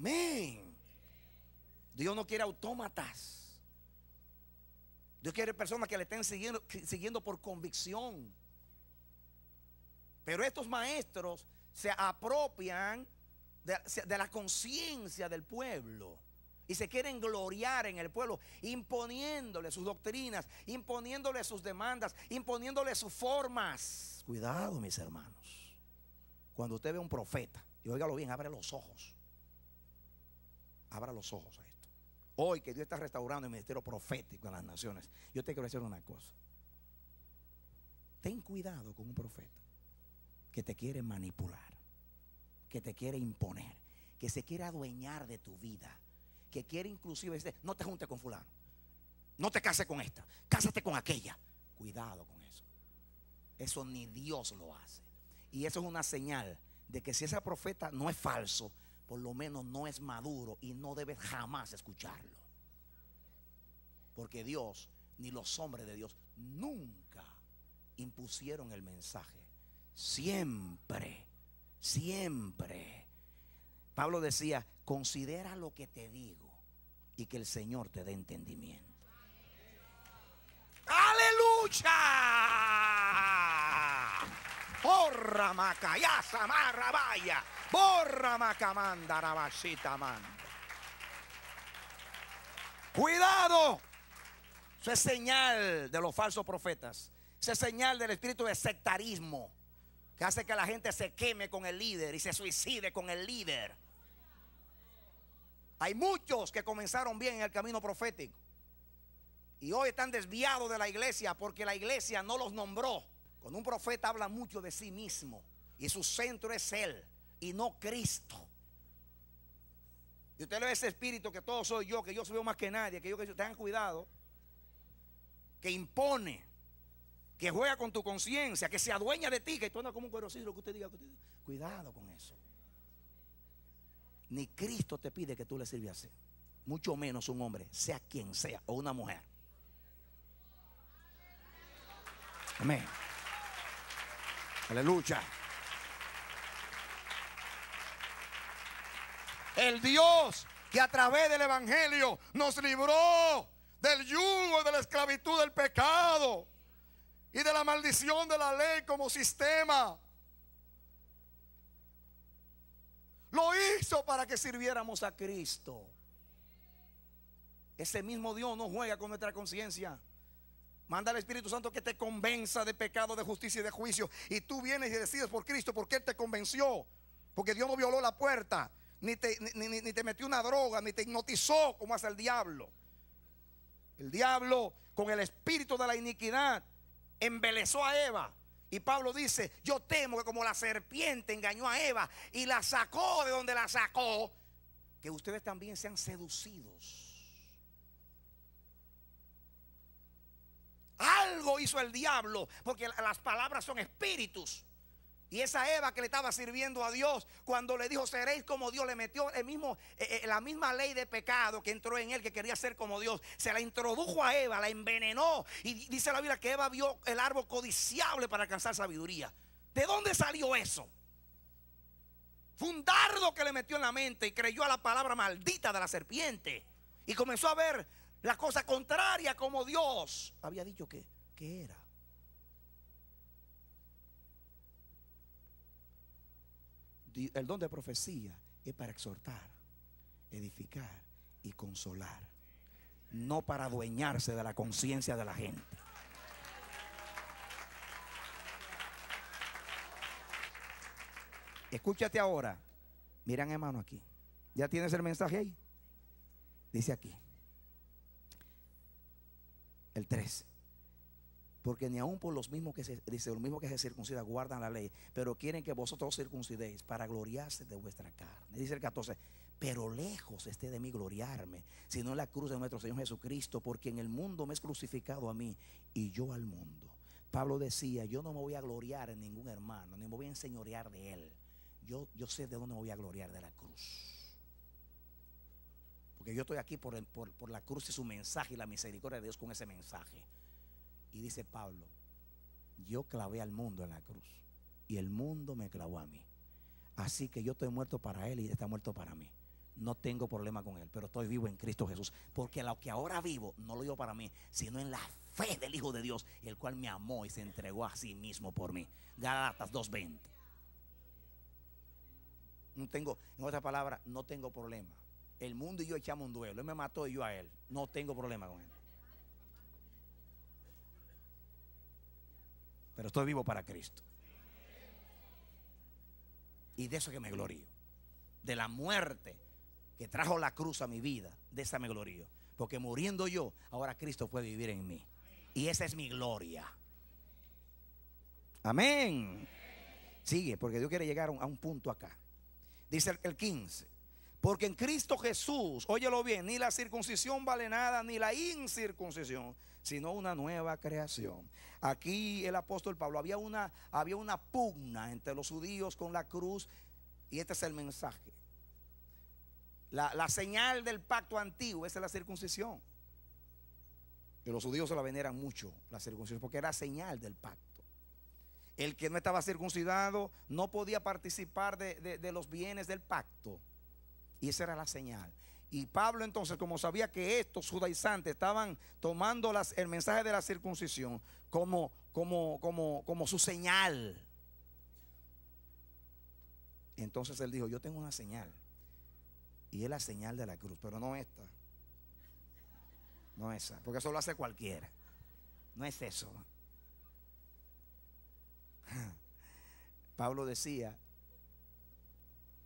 Amén. Dios no quiere autómatas. Dios quiere personas que le estén siguiendo, por convicción. Pero estos maestros se apropian de, de la conciencia del pueblo y se quieren gloriar en el pueblo, imponiéndole sus doctrinas, imponiéndole sus demandas, imponiéndole sus formas. Cuidado, mis hermanos. Cuando usted ve a un profeta, y óigalo bien, abre los ojos abra los ojos a esto. Hoy que Dios está restaurando el ministerio profético a las naciones, yo te quiero decir una cosa. Ten cuidado con un profeta que te quiere manipular, que te quiere imponer, que se quiere adueñar de tu vida, que quiere inclusive decir, no te juntes con fulano, no te cases con esta, cásate con aquella. Cuidado con eso. Eso ni Dios lo hace. Y eso es una señal de que si ese profeta no es falso, por lo menos no es maduro y no debes jamás escucharlo. Porque Dios, ni los hombres de Dios, nunca impusieron el mensaje. Siempre, siempre. Pablo decía, considera lo que te digo y que el Señor te dé entendimiento. Aleluya. Borra macayaza, marra, vaya. Borra macamanda, rabasita manda. Cuidado. Eso es señal de los falsos profetas. es señal del espíritu de sectarismo que hace que la gente se queme con el líder y se suicide con el líder. Hay muchos que comenzaron bien en el camino profético y hoy están desviados de la iglesia porque la iglesia no los nombró. Cuando un profeta habla mucho de sí mismo y su centro es Él y no Cristo. Y usted le ve ese espíritu que todo soy yo, que yo soy más que nadie, que yo que yo, tengan cuidado, que impone, que juega con tu conciencia, que se adueña de ti, que tú andas como un cuerocito, que usted diga, cuidado con eso. Ni Cristo te pide que tú le sirvas mucho menos un hombre, sea quien sea, o una mujer. Amén. Aleluya. El Dios que a través del Evangelio nos libró del yugo, de la esclavitud, del pecado y de la maldición de la ley como sistema. Lo hizo para que sirviéramos a Cristo. Ese mismo Dios no juega con nuestra conciencia. Manda al Espíritu Santo que te convenza de pecado, de justicia y de juicio. Y tú vienes y decides por Cristo porque Él te convenció. Porque Dios no violó la puerta, ni te, ni, ni, ni te metió una droga, ni te hipnotizó como hace el diablo. El diablo con el espíritu de la iniquidad embelezó a Eva. Y Pablo dice, yo temo que como la serpiente engañó a Eva y la sacó de donde la sacó, que ustedes también sean seducidos Algo hizo el diablo, porque las palabras son espíritus. Y esa Eva que le estaba sirviendo a Dios, cuando le dijo seréis como Dios, le metió el mismo, eh, eh, la misma ley de pecado que entró en él, que quería ser como Dios. Se la introdujo a Eva, la envenenó. Y dice la Biblia que Eva vio el árbol codiciable para alcanzar sabiduría. ¿De dónde salió eso? Fue un dardo que le metió en la mente y creyó a la palabra maldita de la serpiente. Y comenzó a ver la cosa contraria como Dios había dicho que, era. El don de profecía es para exhortar, edificar y consolar, no para adueñarse de la conciencia de la gente. Escúchate ahora. Miran hermano aquí. ¿Ya tienes el mensaje ahí? Dice aquí el 13. Porque ni aun por los mismos que se, dice, los mismos que se circuncida guardan la ley, pero quieren que vosotros circuncidéis para gloriarse de vuestra carne. Dice el 14, pero lejos esté de mí gloriarme, sino en la cruz de nuestro Señor Jesucristo, porque en el mundo me es crucificado a mí y yo al mundo. Pablo decía, yo no me voy a gloriar en ningún hermano, ni me voy a enseñorear de él. Yo, yo sé de dónde me voy a gloriar, de la cruz. Porque yo estoy aquí por, la cruz y su mensaje y la misericordia de Dios con ese mensaje. Y dice Pablo, yo clavé al mundo en la cruz y el mundo me clavó a mí. Así que yo estoy muerto para él y está muerto para mí. No tengo problema con él, pero estoy vivo en Cristo Jesús. Porque lo que ahora vivo no lo vivo para mí, sino en la fe del Hijo de Dios, el cual me amó y se entregó a sí mismo por mí. Galatas 2.20. No tengo, en otras palabras, no tengo problema. El mundo y yo echamos un duelo. Él me mató y yo a él. No tengo problema con él. Pero estoy vivo para Cristo. Y de eso que me glorío. De la muerte que trajo la cruz a mi vida. De esa me glorío. Porque muriendo yo, ahora Cristo puede vivir en mí. Y esa es mi gloria. Amén. Sigue, porque Dios quiere llegar a un, punto acá. Dice el 15. Porque en Cristo Jesús, óyelo bien, ni la circuncisión vale nada, ni la incircuncisión, sino una nueva creación. Aquí el apóstol Pablo, había una, había una pugna entre los judíos con la cruz y este es el mensaje. La, señal del pacto antiguo, esa es la circuncisión. Que los judíos se la veneran mucho, la circuncisión, porque era señal del pacto. El que no estaba circuncidado no podía participar de los bienes del pacto. Y esa era la señal. Y Pablo entonces, como sabía que estos judaizantes estaban tomando el mensaje de la circuncisión como, como, como, como su señal. Entonces él dijo, yo tengo una señal. Y es la señal de la cruz, pero no esta. No esa, porque eso lo hace cualquiera. No es eso. Pablo decía,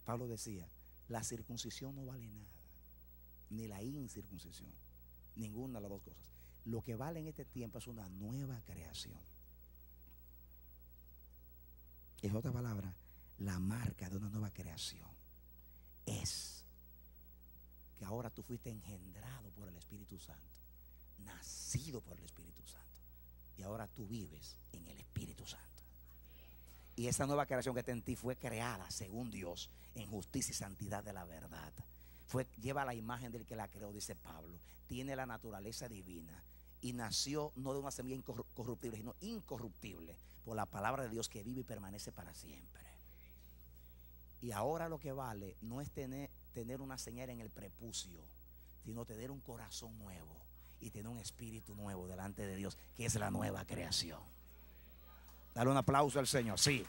Pablo decía, la circuncisión no vale nada, ni la incircuncisión, ninguna de las dos cosas. Lo que vale en este tiempo es una nueva creación. En otra palabra, la marca de una nueva creación es que ahora tú fuiste engendrado por el Espíritu Santo, nacido por el Espíritu Santo, y ahora tú vives en el Espíritu. Y esa nueva creación que está en ti fue creada, según Dios, en justicia y santidad de la verdad. Fue, lleva la imagen del que la creó, dice Pablo. Tiene la naturaleza divina. Y nació no de una semilla incorruptible, sino incorruptible por la palabra de Dios que vive y permanece para siempre. Y ahora lo que vale no es tener, tener una señal en el prepucio, sino tener un corazón nuevo y tener un espíritu nuevo delante de Dios, que es la nueva creación. Dale un aplauso al Señor. Sí.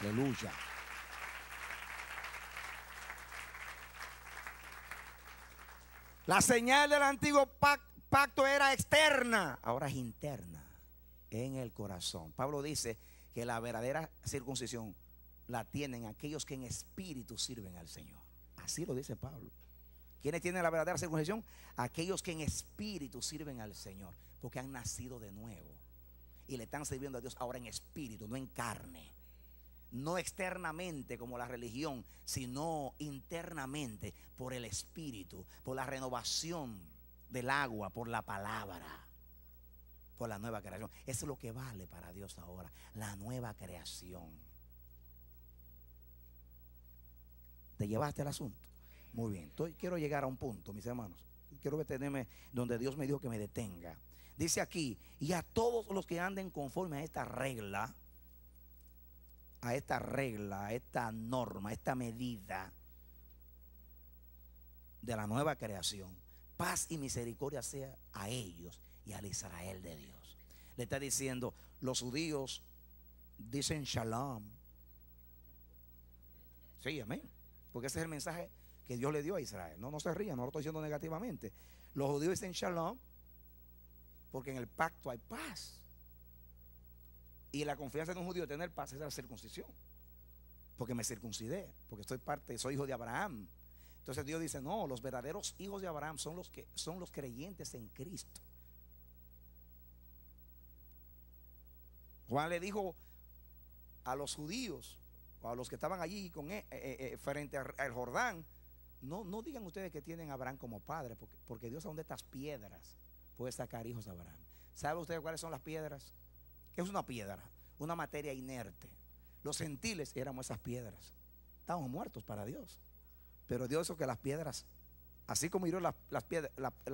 Aleluya. La señal del antiguo pacto era externa, ahora es interna, en el corazón. Pablo dice que la verdadera circuncisión la tienen aquellos que en espíritu sirven al Señor. Así lo dice Pablo. ¿Quiénes tienen la verdadera circuncisión? Aquellos que en espíritu sirven al Señor porque han nacido de nuevo y le están sirviendo a Dios ahora en espíritu, no en carne. No externamente como la religión, sino internamente por el espíritu, por la renovación del agua, por la palabra, por la nueva creación. Eso es lo que vale para Dios ahora, la nueva creación. ¿Te llevaste el asunto? Muy bien. Entonces, quiero llegar a un punto, mis hermanos. Quiero detenerme donde Dios me dijo que me detenga. Dice aquí, y a todos los que anden conforme a esta regla, a esta regla, a esta norma, a esta medida de la nueva creación, paz y misericordia sea a ellos y al Israel de Dios. Le está diciendo, los judíos dicen shalom. Sí, amén. Porque ese es el mensaje que Dios le dio a Israel. No, no se rían, no lo estoy diciendo negativamente. Los judíos dicen shalom porque en el pacto hay paz. Y la confianza de un judío de tener paz es la circuncisión. Porque me circuncidé, porque soy parte, soy hijo de Abraham. Entonces Dios dice, no, los verdaderos hijos de Abraham son los que son los creyentes en Cristo. Juan le dijo a los judíos, o a los que estaban allí con eh, eh, eh, frente al Jordán, no, no digan ustedes que tienen a Abraham como padre, porque, porque Dios aún de estas piedras puede sacar hijos a Abraham. ¿Sabe usted cuáles son las piedras? es una piedra? Una materia inerte. Los gentiles éramos esas piedras. Estábamos muertos para Dios. Pero Dios hizo que las piedras, así como hirió las, la,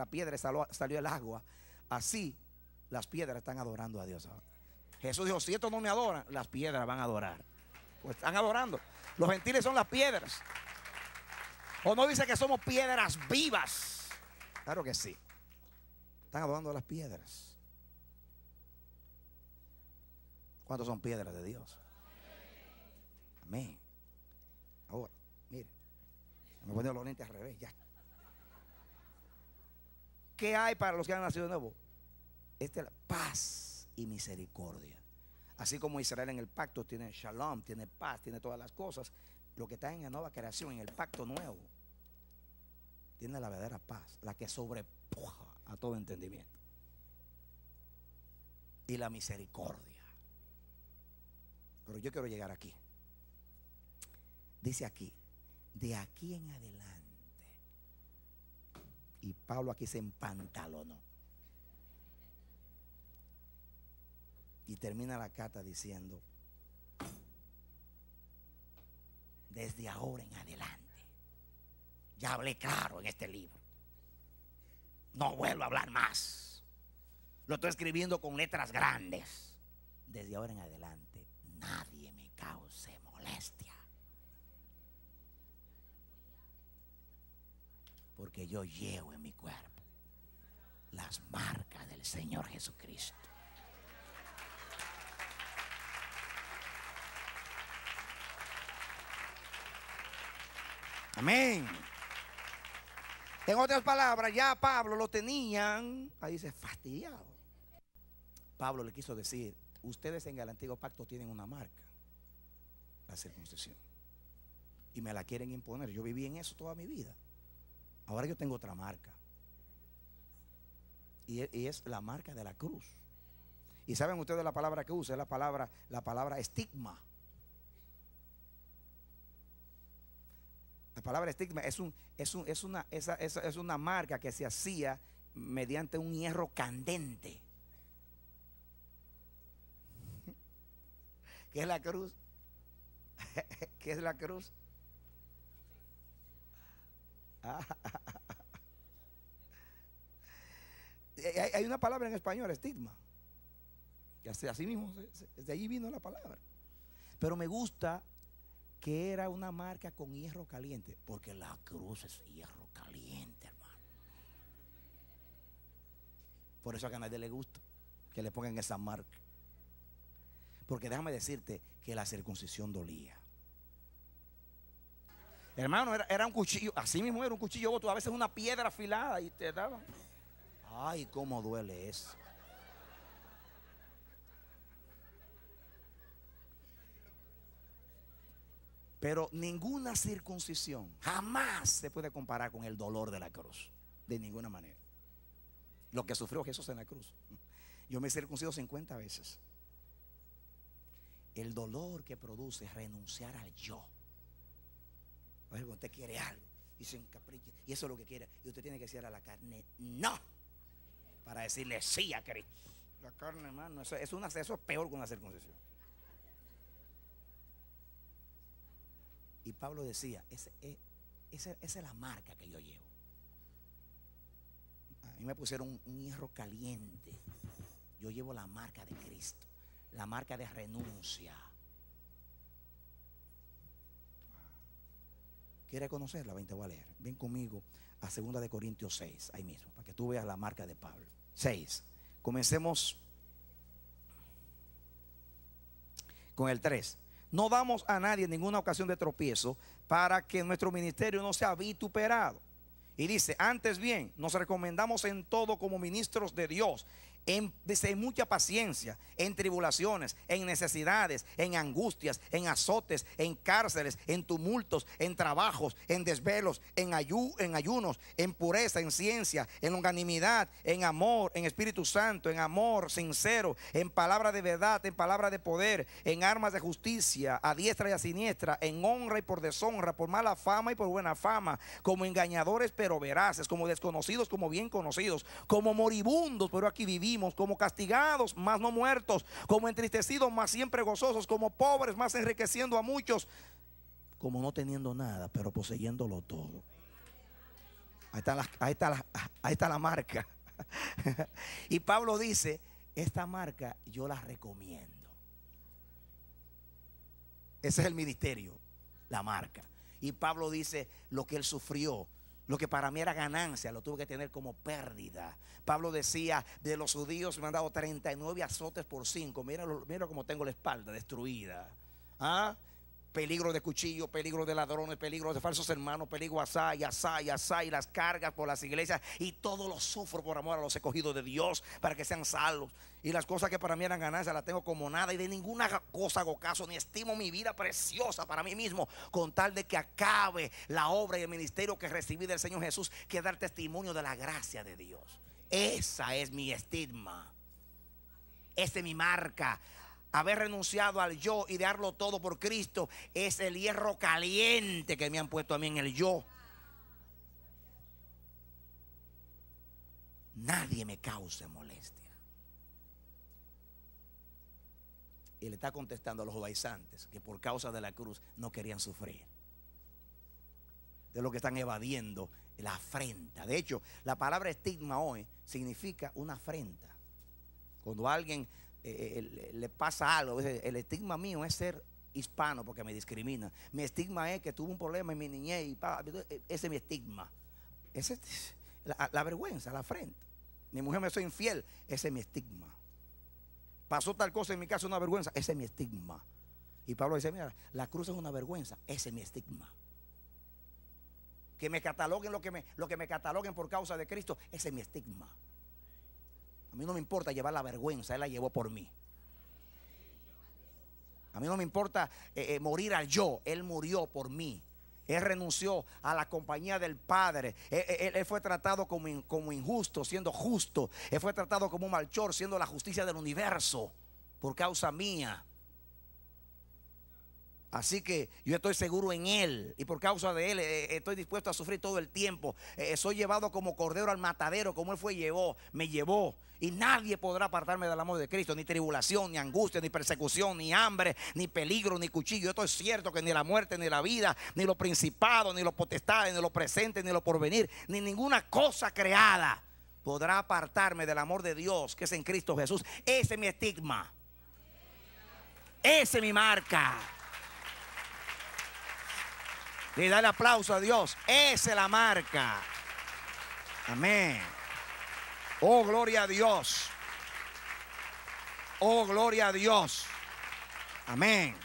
piedra salió, salió el agua, así las piedras están adorando a Dios Jesús dijo, si estos no me adoran, las piedras van a adorar. Pues están adorando. Los gentiles son las piedras. ¿O no dice que somos piedras vivas? Claro que sí. Están adorando las piedras. ¿Cuántos son piedras de Dios? Amén. Ahora, mire, me ponen los lentes al revés, ya. ¿Qué hay para los que han nacido de nuevo? Esta es la paz y misericordia. Así como Israel en el pacto tiene shalom, tiene paz, tiene todas las cosas, lo que está en la nueva creación, en el pacto nuevo, tiene la verdadera paz, la que sobrepuja a todo entendimiento. Y la misericordia. Pero yo quiero llegar aquí. Dice aquí, de aquí en adelante. Y Pablo aquí se empantalonó. Y termina la carta diciendo, desde ahora en adelante. Ya hablé claro en este libro. No vuelvo a hablar más. Lo estoy escribiendo con letras grandes. Desde ahora en adelante, nadie me cause molestia. Porque yo llevo en mi cuerpo las marcas del Señor Jesucristo. Amén. En otras palabras, ya Pablo lo tenían, ahí dice, fastidiado. Pablo le quiso decir, ustedes en el antiguo pacto tienen una marca, la circuncisión. Y me la quieren imponer. Yo viví en eso toda mi vida. Ahora yo tengo otra marca. Y e, es la marca de la cruz. Y saben ustedes la palabra que usa, es la palabra, la palabra estigma. La palabra estigma es, un, es, una, es una marca que se hacía mediante un hierro candente, ¿Qué es la cruz, ¿Qué es la cruz. Eh, hay una palabra en español, estigma. Que así mismo, de allí vino la palabra. Pero me gusta que era una marca con hierro caliente, porque la cruz es hierro caliente, hermano. Por eso a que nadie le gusta que le pongan esa marca. Porque déjame decirte que la circuncisión dolía. Hermano, era, un cuchillo, así mismo era un cuchillo, tú a veces una piedra afilada y te daban. Ay, cómo duele eso. Pero ninguna circuncisión jamás se puede comparar con el dolor de la cruz. De ninguna manera. Lo que sufrió Jesús en la cruz. Yo me he circuncido 50 veces. El dolor que produce es renunciar al yo. Cuando usted quiere algo y se capricho. y eso es lo que quiere. Y usted tiene que decir a la carne, no, para decirle sí a Cristo. La carne, hermano, es eso es peor que una circuncisión. Y Pablo decía, eh, esa, es la marca que yo llevo. A mí me pusieron un hierro caliente. Yo llevo la marca de Cristo, la marca de renuncia. ¿Quiere conocerla? Ven, te voy a leer. Ven conmigo a 2 de Corintios 6, ahí mismo, para que tú veas la marca de Pablo. 6. Comencemos con el 3. No damos a nadie ninguna ocasión de tropiezo para que nuestro ministerio no sea vituperado. Y dice, antes bien, nos recomendamos en todo como ministros de Dios, en, mucha paciencia, en tribulaciones, en necesidades, en angustias, en azotes, en cárceles, en tumultos, en trabajos, en desvelos, en, ayu, en ayunos, en pureza, en ciencia, en longanimidad, en amor, en Espíritu Santo, en amor sincero, en palabra de verdad, en palabra de poder, en armas de justicia, a diestra y a siniestra, en honra y por deshonra, por mala fama y por buena fama, como engañadores pero veraces, como desconocidos, como bien conocidos, como moribundos, pero aquí vivimos como castigados, más no muertos, como entristecidos, más siempre gozosos, como pobres, más enriqueciendo a muchos, como no teniendo nada, pero poseyéndolo todo. Ahí está la, está la, ahí está la marca. y Pablo dice, esta marca yo la recomiendo. Ese es el ministerio, la marca. Y Pablo dice lo que él sufrió lo que para mí era ganancia, lo tuve que tener como pérdida. Pablo decía, de los judíos me han dado 39 azotes por 5. Mira, mira cómo tengo la espalda destruida. ¿Ah? peligro de cuchillo, peligro de ladrones, peligro de falsos hermanos, peligro asá y asá y las cargas por las iglesias y todo lo sufro por amor a los escogidos de Dios para que sean salvos. Y las cosas que para mí eran ganancias las tengo como nada y de ninguna cosa hago caso ni estimo mi vida preciosa para mí mismo con tal de que acabe la obra y el ministerio que recibí del Señor Jesús que dar testimonio de la gracia de Dios. Esa es mi estigma. Esa es mi marca haber renunciado al yo y darlo todo por Cristo es el hierro caliente que me han puesto a mí en el yo. Nadie me cause molestia. Y le está contestando a los obaizantes que por causa de la cruz no querían sufrir. De lo que están evadiendo la afrenta. De hecho, la palabra estigma hoy significa una afrenta. Cuando alguien eh, eh, le pasa algo. El estigma mío es ser hispano porque me discrimina. Mi estigma es que tuve un problema en mi niñez y eh, ese es mi estigma. la, vergüenza, la frente. Mi mujer me soy infiel, ese es mi estigma. Pasó tal cosa en mi casa, una vergüenza, ese es mi estigma. Y Pablo dice, mira, la cruz es una vergüenza, ese es mi estigma. Que me cataloguen lo que me, lo que me cataloguen por causa de Cristo, ese es mi estigma. A mí no me importa llevar la vergüenza, Él la llevó por mí. A mí no me importa eh, eh, morir al yo, Él murió por mí. Él renunció a la compañía del Padre. Eh, él, fue tratado como, como, injusto, siendo justo. Él fue tratado como un malchor, siendo la justicia del universo, por causa mía. Así que yo estoy seguro en Él y por causa de Él eh, eh, estoy dispuesto a sufrir todo el tiempo. Eh, soy llevado como cordero al matadero, como Él fue llevó, me llevó. Y nadie podrá apartarme del amor de Cristo, ni tribulación, ni angustia, ni persecución, ni hambre, ni peligro, ni cuchillo. esto es cierto que ni la muerte, ni la vida, ni lo principado, ni lo potestades, ni lo presente, ni lo porvenir, ni ninguna cosa creada podrá apartarme del amor de Dios que es en Cristo Jesús. Ese es mi estigma. Ese es mi marca. Le da el aplauso a Dios. Esa es la marca. Amén. Oh, gloria a Dios. Oh, gloria a Dios. Amén.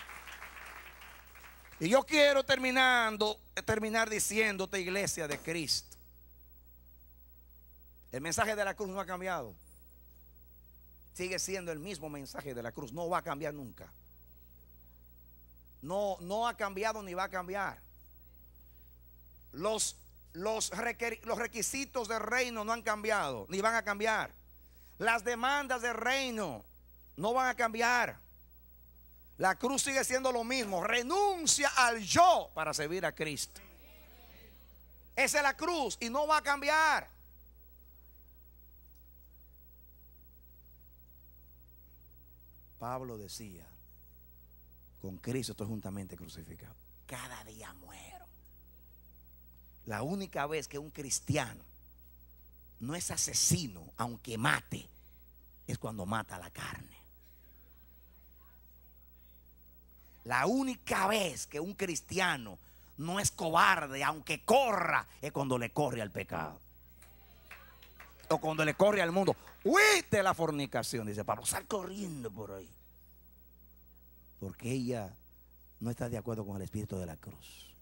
Y yo quiero terminando, terminar diciéndote, iglesia de Cristo. El mensaje de la cruz no ha cambiado. Sigue siendo el mismo mensaje de la cruz. No va a cambiar nunca. No, no ha cambiado ni va a cambiar. Los, los, requisitos del reino no han cambiado, ni van a cambiar. Las demandas del reino no van a cambiar. La cruz sigue siendo lo mismo. Renuncia al yo para servir a Cristo. Esa es la cruz y no va a cambiar. Pablo decía, con Cristo estoy juntamente crucificado. Cada día muero. La única vez que un cristiano no es asesino, aunque mate, es cuando mata la carne. La única vez que un cristiano no es cobarde, aunque corra, es cuando le corre al pecado. O cuando le corre al mundo. Huite la fornicación, dice Pablo. Sal corriendo por ahí. Porque ella no está de acuerdo con el espíritu de la cruz.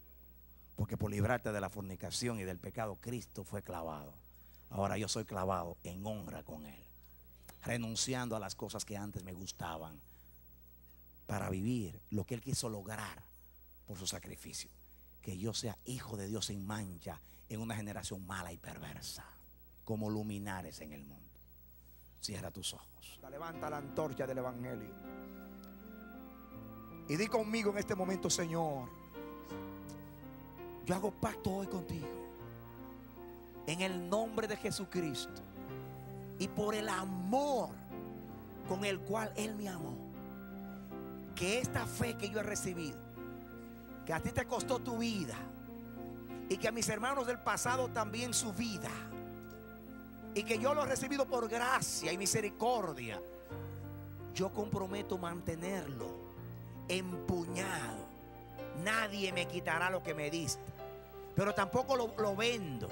Porque por librarte de la fornicación y del pecado, Cristo fue clavado. Ahora yo soy clavado en honra con Él. Renunciando a las cosas que antes me gustaban. Para vivir lo que Él quiso lograr por su sacrificio. Que yo sea hijo de Dios sin mancha en una generación mala y perversa. Como luminares en el mundo. Cierra tus ojos. Levanta la antorcha del Evangelio. Y di conmigo en este momento, Señor. Yo hago pacto hoy contigo. En el nombre de Jesucristo. Y por el amor con el cual Él me amó. Que esta fe que yo he recibido, que a ti te costó tu vida, y que a mis hermanos del pasado también su vida, y que yo lo he recibido por gracia y misericordia, yo comprometo mantenerlo empuñado. Nadie me quitará lo que me diste pero tampoco lo, vendo,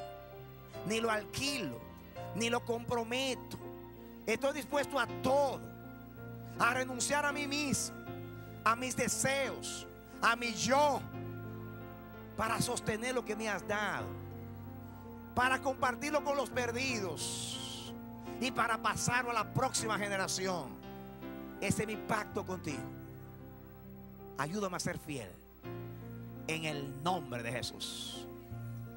ni lo alquilo, ni lo comprometo. Estoy dispuesto a todo, a renunciar a mí mismo, a mis deseos, a mi yo, para sostener lo que me has dado, para compartirlo con los perdidos y para pasarlo a la próxima generación. Ese es mi pacto contigo. Ayúdame a ser fiel en el nombre de Jesús.